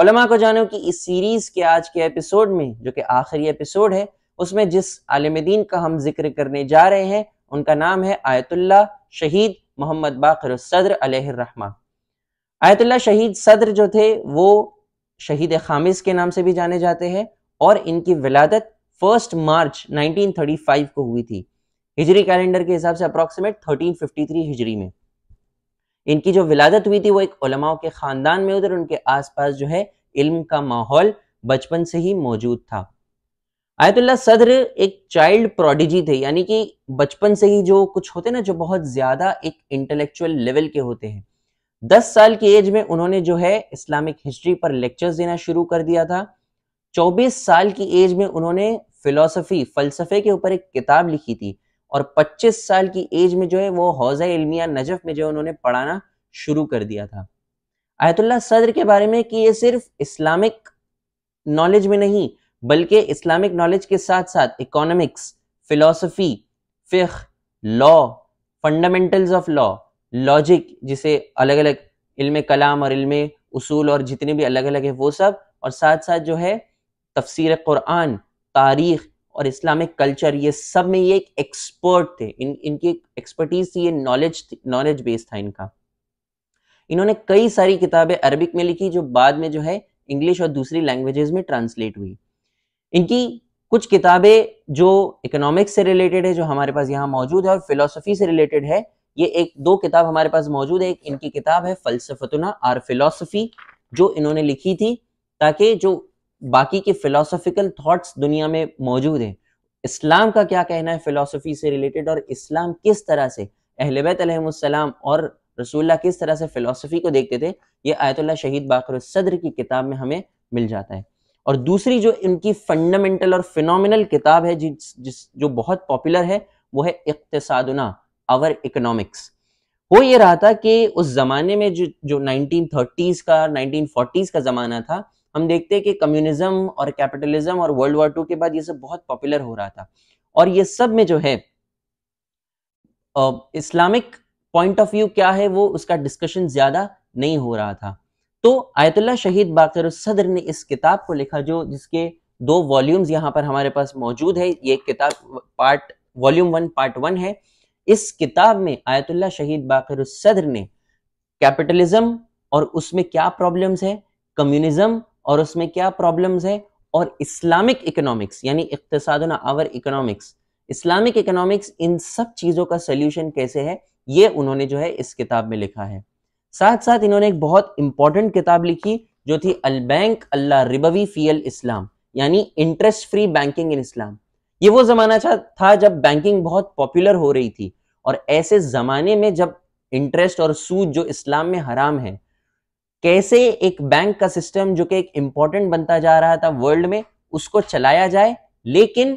उलमा को जानो कि इस सीरीज के आज के एपिसोड में जो कि आखिरी एपिसोड है उसमें जिस आलम दीन का हम जिक्र करने जा रहे हैं उनका नाम है आयतुल्ला शहीद मोहम्मद बाकर सदर अलहमा आयतुल्ला शहीद सदर जो थे वो शहीद खामिज के नाम से भी जाने जाते हैं और इनकी विलादत फर्स्ट मार्च 1935 को हुई थी हिजरी कैलेंडर के हिसाब से अप्रोक्सीमेट 1353 हिजरी में इनकी जो विलादत हुई थी वो एक उलमाओं के ख़ानदान में उधर उनके आसपास जो है इल्म का माहौल बचपन से ही मौजूद था आयतुल्ला सदर एक चाइल्ड प्रोडिजी थे यानी कि बचपन से ही जो कुछ होते ना जो बहुत ज़्यादा एक इंटेलेक्चुअल लेवल के होते हैं दस साल की एज में उन्होंने जो है इस्लामिक हिस्ट्री पर लेक्चर्स देना शुरू कर दिया था चौबीस साल की एज में उन्होंने फिलोसफी फलसफे के ऊपर एक किताब लिखी थी और 25 साल की एज में जो है वो हौजा इल्मिया नजफ में जो है उन्होंने पढ़ाना शुरू कर दिया था आयतुल्ला सदर के बारे में कि ये सिर्फ इस्लामिक नॉलेज में नहीं बल्कि इस्लामिक नॉलेज के साथ साथ इकोनॉमिक्स फिलोसफी फिख law fundamentals of law logic जिसे अलग अलग इल्म कलाम और इल्म उसूल और जितने भी अलग अलग है वो सब और साथ साथ जो है तफसीर कुरान तारीख और इस्लामिक कल्चर ये सब में ये एक एक्सपर्ट थे इन इनकी एक्सपर्टीज थी ये नॉलेज नॉलेज बेस था इनका इन्होंने कई सारी किताबें अरबिक में लिखी जो बाद में जो है इंग्लिश और दूसरी लैंग्वेजेस में ट्रांसलेट हुई इनकी कुछ किताबें जो इकोनॉमिक्स से रिलेटेड है जो हमारे पास यहाँ मौजूद है और फिलोसफी से रिलेटेड है ये एक दो किताब हमारे पास मौजूद है एक इनकी किताब है फलसफतना आर फिलोसफी जो इन्होंने लिखी थी ताकि जो बाकी के फिलोसॉफिकल थॉट्स दुनिया में मौजूद हैं इस्लाम का क्या कहना है फिलोसफी से रिलेटेड और इस्लाम किस तरह से अहलबैतम और रसूल्ला किस तरह से फिलोसफी को देखते थे ये आयतुल्ला शहीद बाकर सदर की किताब में हमें मिल जाता है और दूसरी जो इनकी फंडामेंटल और फिनोमिनल किताब है जिस जिस जो बहुत पॉपुलर है वो है इकतसादना आवर इकोनॉमिक्स वो ये रहा था कि उस जमाने में जो जो नाइनटीन का नाइनटीन का जमाना था हम देखते हैं कि कम्युनिज्म और कैपिटलिज्म और वर्ल्ड वॉर टू के बाद ये सब बहुत पॉपुलर हो रहा था और ये सब में जो है इस्लामिक पॉइंट ऑफ व्यू क्या है वो उसका डिस्कशन ज्यादा नहीं हो रहा था तो आयतुल्ला शहीद बाकर सदर ने इस किताब को लिखा जो जिसके दो वॉल्यूम्स यहाँ पर हमारे पास मौजूद है ये किताब part volume one part one है इस किताब में आयतुल्ला शहीद बाकर सदर ने कैपिटलिज्म और उसमें क्या प्रॉब्लम्स है कम्युनिज्म और उसमें क्या प्रॉब्लम्स है और इस्लामिक इकोनॉमिक्स यानी इकतसाद आवर इकोनॉमिक्स इस्लामिक इकोनॉमिक्स इन सब चीज़ों का सोल्यूशन कैसे है ये उन्होंने जो है इस किताब में लिखा है साथ साथ इन्होंने एक बहुत इंपॉर्टेंट किताब लिखी जो थी अल बैंक अल्लाह रिबवी फील इस्लाम यानी interest free banking in Islam ये वो जमाना था जब बैंकिंग बहुत पॉपुलर हो रही थी और ऐसे जमाने में जब इंटरेस्ट और सूद जो इस्लाम में हराम है कैसे एक बैंक का सिस्टम जो कि एक इंपॉर्टेंट बनता जा रहा था वर्ल्ड में उसको चलाया जाए लेकिन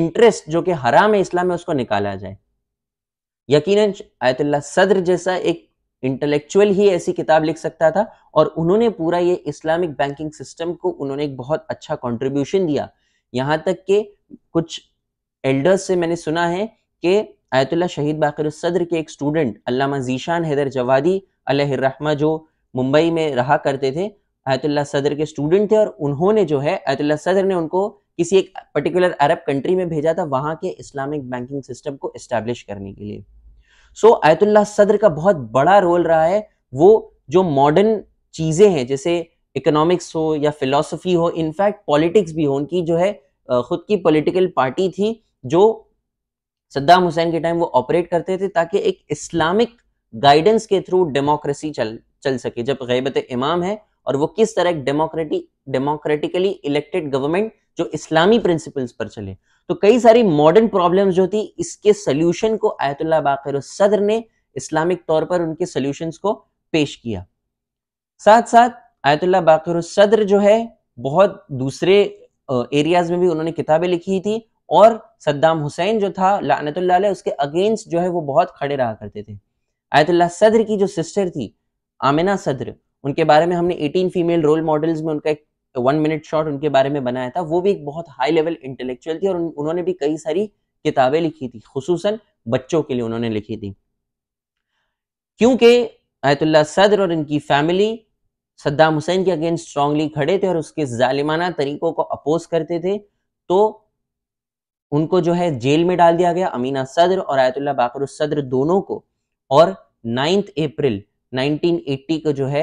इंटरेस्ट जो कि हराम इस्लाम में उसको निकाला जाए यकीनन आयतुल्ला सदर जैसा एक इंटेलेक्चुअल ही ऐसी किताब लिख सकता था और उन्होंने पूरा ये इस्लामिक बैंकिंग सिस्टम को उन्होंने एक बहुत अच्छा कंट्रीब्यूशन दिया यहाँ तक कि कुछ एल्डर्स से मैंने सुना है कि आयतुल्ला शहीद बाकर सदर के एक स्टूडेंट अल्लामा जीशान हैदर जवादी अलहरमा जो मुंबई में रहा करते थे आयतुल्ला सदर के स्टूडेंट थे और उन्होंने जो है आयतुल्ला सदर ने उनको किसी एक पर्टिकुलर अरब कंट्री में भेजा था वहां के इस्लामिक बैंकिंग सिस्टम को इस्टेब्लिश करने के लिए सो so, आयतुल्ला सदर का बहुत बड़ा रोल रहा है वो जो मॉडर्न चीजें हैं जैसे इकोनॉमिक्स हो या फिलोसफी हो इनफैक्ट पॉलिटिक्स भी हो उनकी जो है खुद की पॉलिटिकल पार्टी थी जो सद्दाम हुसैन के टाइम वो ऑपरेट करते थे ताकि एक इस्लामिक गाइडेंस के थ्रू डेमोक्रेसी चल चल सके जब गैबत इमाम है और वो किस तरह डेमोक्रेटिक डेमोक्रेटिकली इलेक्टेड गवर्नमेंट जो इस्लामी प्रिंसिपल्स पर चले तो कई सारी मॉडर्न प्रॉब्लम्स जो थी इसके सोल्यूशन को आयतुल्ला बाकर सदर ने इस्लामिक तौर पर उनके सल्यूशंस को पेश किया साथ साथ आयतुल्ला बाकर सदर जो है बहुत दूसरे एरियाज में भी उन्होंने किताबें लिखी थी और सद्दाम हुसैन जो था लानतुल्ला उसके अगेंस्ट जो है वो बहुत खड़े रहा करते थे आयतुल्ला सदर की जो सिस्टर थी आमिना सदर उनके बारे में हमने 18 फीमेल रोल मॉडल्स में उनका एक वन मिनट शॉट उनके बारे में बनाया था वो भी एक बहुत हाई लेवल इंटेलेक्चुअल थी और उन, उन्होंने भी कई सारी किताबें लिखी थी खसूस बच्चों के लिए उन्होंने लिखी थी क्योंकि आयतुल्ला सदर और इनकी फैमिली सद्दाम हुसैन के अगेंस्ट स्ट्रांगली खड़े थे और उसके जालिमाना तरीकों को अपोज करते थे तो उनको जो है जेल में डाल दिया गया अमीना सदर और आयतुल्ला बाकर सदर दोनों को और नाइन्थ अप्रैल 1980 को जो है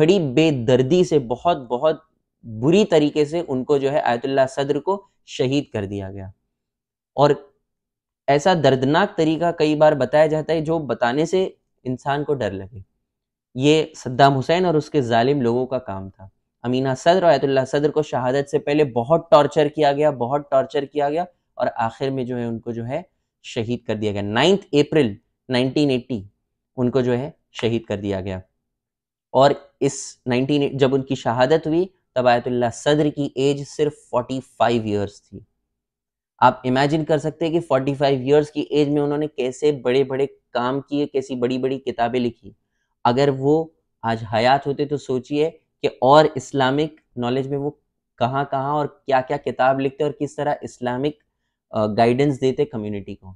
बड़ी बेदर्दी से बहुत बहुत बुरी तरीके से उनको जो है आयतुल्ला सदर को शहीद कर दिया गया और ऐसा दर्दनाक तरीका कई बार बताया जाता है जो बताने से इंसान को डर लगे ये सद्दाम हुसैन और उसके जालिम लोगों का काम था अमीना सदर और आयतुल्ला सदर को शहादत से पहले बहुत टॉर्चर किया गया बहुत टॉर्चर किया गया और आखिर में जो है उनको जो है शहीद कर दिया गया नाइन्थ अप्रैल 1980 उनको जो है शहीद कर दिया गया और इस 19 जब उनकी शहादत हुई तब आयतुल्ला सदर की एज सिर्फ 45 इयर्स थी आप इमेजिन कर सकते हैं कि 45 इयर्स की एज में उन्होंने कैसे बड़े बड़े काम किए कैसी बड़ी बड़ी किताबें लिखी अगर वो आज हयात होते तो सोचिए कि और इस्लामिक नॉलेज में वो कहाँ कहाँ और क्या क्या किताब लिखते और किस तरह इस्लामिक गाइडेंस देते कम्युनिटी को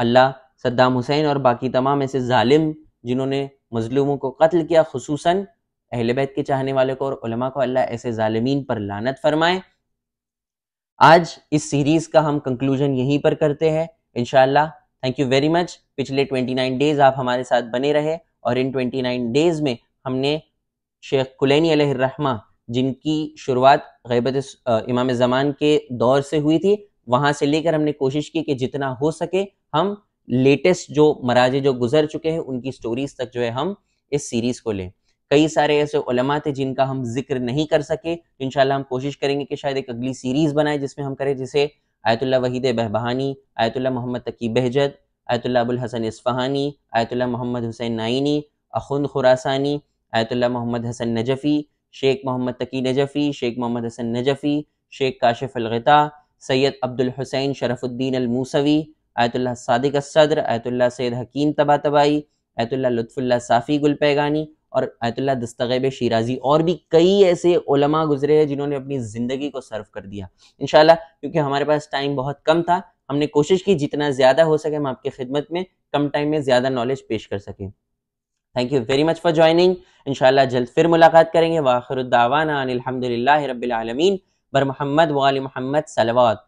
अल्लाह सद्दाम हुसैन और बाकी तमाम ऐसे जालिम जिन्होंने मजलूमों को कत्ल किया खसूस अहल बैत के चाहने वाले को और उलमा को अल्लाह ऐसे ालमीन पर लानत फरमाए आज इस सीरीज का हम कंक्लूजन यहीं पर करते हैं इनशाला थैंक यू वेरी मच पिछले 29 डेज आप हमारे साथ बने रहे और इन 29 डेज में हमने शेख कुलैनी रहमा जिनकी शुरुआत गैबत इमाम ज़मान के दौर से हुई थी वहाँ से लेकर हमने कोशिश की कि जितना हो सके हम लेटेस्ट जो मराजे जो गुजर चुके हैं उनकी स्टोरीज तक जो है हम इस सीरीज को लें कई सारे ऐसे उलमा थे जिनका हम जिक्र नहीं कर सके इनशाला हम कोशिश करेंगे कि शायद एक अगली सीरीज बनाए जिसमें हम करें जैसे Ayatollah Wahid Behbahani Ayatollah Mohammad Taqi Bahjat Ayatollah Abul Hassan Isfahani Ayatollah Mohammad Hussain Naini Akhund Khorasani Ayatollah Mohammad Hassan Najafi Sheikh Mohammad Taqi Najafi Sheikh Mohammad Hassan Najafi Sheikh Kashif Alghita Sayyid Abdul Hussain Sharafuddin Almusawi Ayatollah Sadiq Sadr Ayatollah Syed हकीम तबा तबाई ayatollah लुत्फुल्ला साफ़ी गुल पैगानी और ayatollah दस्तगैब शराजी और भी कई ऐसे ओलमा गुजरे हैं जिन्होंने अपनी ज़िंदगी को सर्व कर दिया इन क्योंकि हमारे पास टाइम बहुत कम था हमने कोशिश की जितना ज़्यादा हो सके हम आपकी खिदमत में कम टाइम में ज़्यादा नॉलेज पेश कर सकें thank you very much for joining इनशाला जल्द फिर मुलाकात करेंगे वाखरुद्दावाना अनिलहमदिल्ला रबालमीन बर महमद वाल महमद सलवात